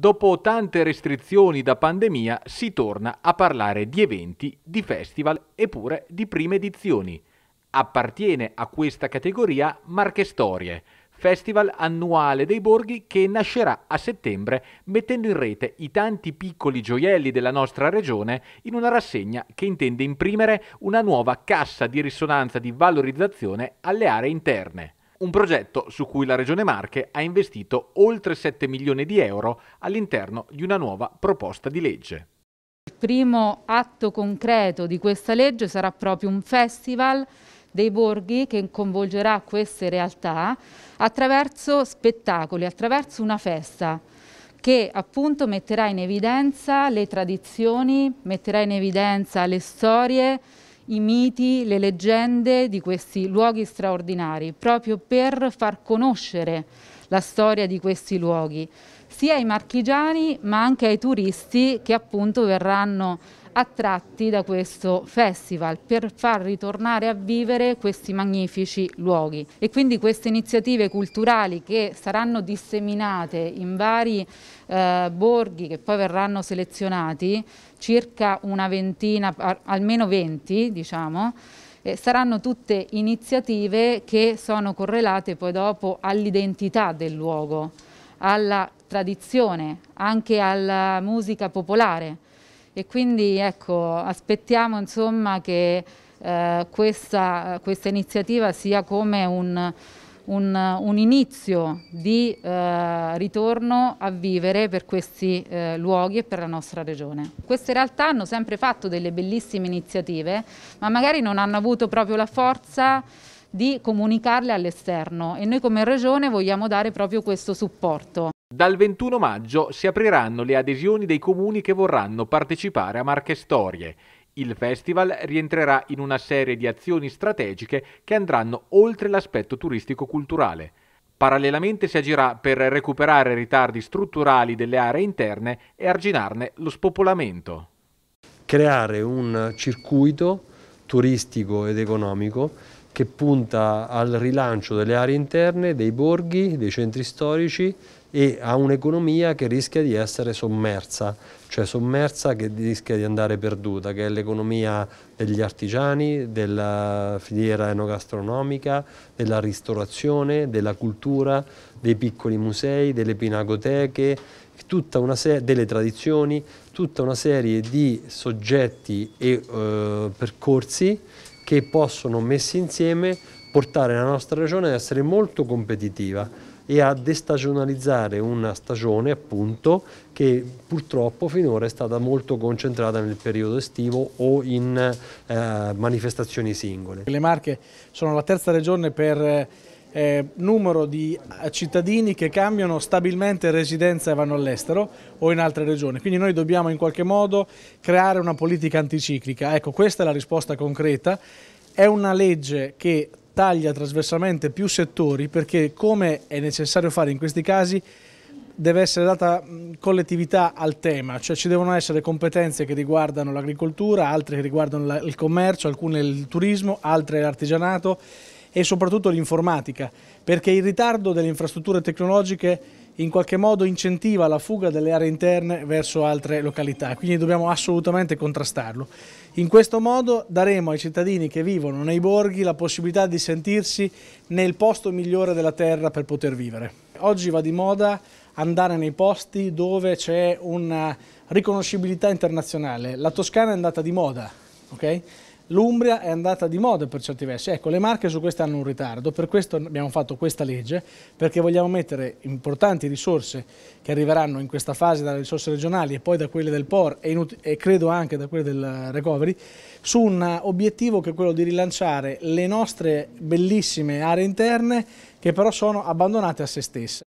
Dopo tante restrizioni da pandemia si torna a parlare di eventi, di festival e pure di prime edizioni. Appartiene a questa categoria Marche Storie, festival annuale dei borghi che nascerà a settembre mettendo in rete i tanti piccoli gioielli della nostra regione in una rassegna che intende imprimere una nuova cassa di risonanza di valorizzazione alle aree interne un progetto su cui la Regione Marche ha investito oltre 7 milioni di euro all'interno di una nuova proposta di legge. Il primo atto concreto di questa legge sarà proprio un festival dei borghi che coinvolgerà queste realtà attraverso spettacoli, attraverso una festa che appunto metterà in evidenza le tradizioni, metterà in evidenza le storie, i miti, le leggende di questi luoghi straordinari, proprio per far conoscere la storia di questi luoghi, sia ai marchigiani ma anche ai turisti che appunto verranno attratti da questo festival per far ritornare a vivere questi magnifici luoghi e quindi queste iniziative culturali che saranno disseminate in vari eh, borghi che poi verranno selezionati, circa una ventina, almeno 20 diciamo, eh, saranno tutte iniziative che sono correlate poi dopo all'identità del luogo, alla tradizione, anche alla musica popolare e quindi ecco, aspettiamo insomma, che eh, questa, questa, iniziativa sia come un, un, un inizio di eh, ritorno a vivere per questi eh, luoghi e per la nostra regione. Queste realtà hanno sempre fatto delle bellissime iniziative, ma magari non hanno avuto proprio la forza di comunicarle all'esterno e noi come Regione vogliamo dare proprio questo supporto. Dal 21 maggio si apriranno le adesioni dei comuni che vorranno partecipare a Marche Storie. Il festival rientrerà in una serie di azioni strategiche che andranno oltre l'aspetto turistico-culturale. Parallelamente si agirà per recuperare ritardi strutturali delle aree interne e arginarne lo spopolamento. Creare un circuito turistico ed economico che punta al rilancio delle aree interne, dei borghi, dei centri storici e a un'economia che rischia di essere sommersa, cioè sommersa che rischia di andare perduta, che è l'economia degli artigiani, della filiera enogastronomica, della ristorazione, della cultura, dei piccoli musei, delle pinacoteche, delle tradizioni, tutta una serie di soggetti e eh, percorsi che possono messi insieme portare la nostra regione ad essere molto competitiva e a destagionalizzare una stagione appunto che purtroppo finora è stata molto concentrata nel periodo estivo o in eh, manifestazioni singole. Le Marche sono la terza regione per eh, eh, numero di cittadini che cambiano stabilmente residenza e vanno all'estero o in altre regioni. Quindi noi dobbiamo in qualche modo creare una politica anticiclica. Ecco, questa è la risposta concreta. È una legge che taglia trasversalmente più settori perché come è necessario fare in questi casi deve essere data collettività al tema, cioè ci devono essere competenze che riguardano l'agricoltura, altre che riguardano il commercio, alcune il turismo, altre l'artigianato e soprattutto l'informatica, perché il ritardo delle infrastrutture tecnologiche in qualche modo incentiva la fuga delle aree interne verso altre località, quindi dobbiamo assolutamente contrastarlo. In questo modo daremo ai cittadini che vivono nei borghi la possibilità di sentirsi nel posto migliore della terra per poter vivere. Oggi va di moda andare nei posti dove c'è una riconoscibilità internazionale. La Toscana è andata di moda, ok? l'Umbria è andata di moda per certi versi. Ecco, le Marche su questo hanno un ritardo, per questo abbiamo fatto questa legge, perché vogliamo mettere importanti risorse che arriveranno in questa fase dalle risorse regionali e poi da quelle del POR e, e credo anche da quelle del Recovery, su un obiettivo che è quello di rilanciare le nostre bellissime aree interne che però sono abbandonate a se stesse.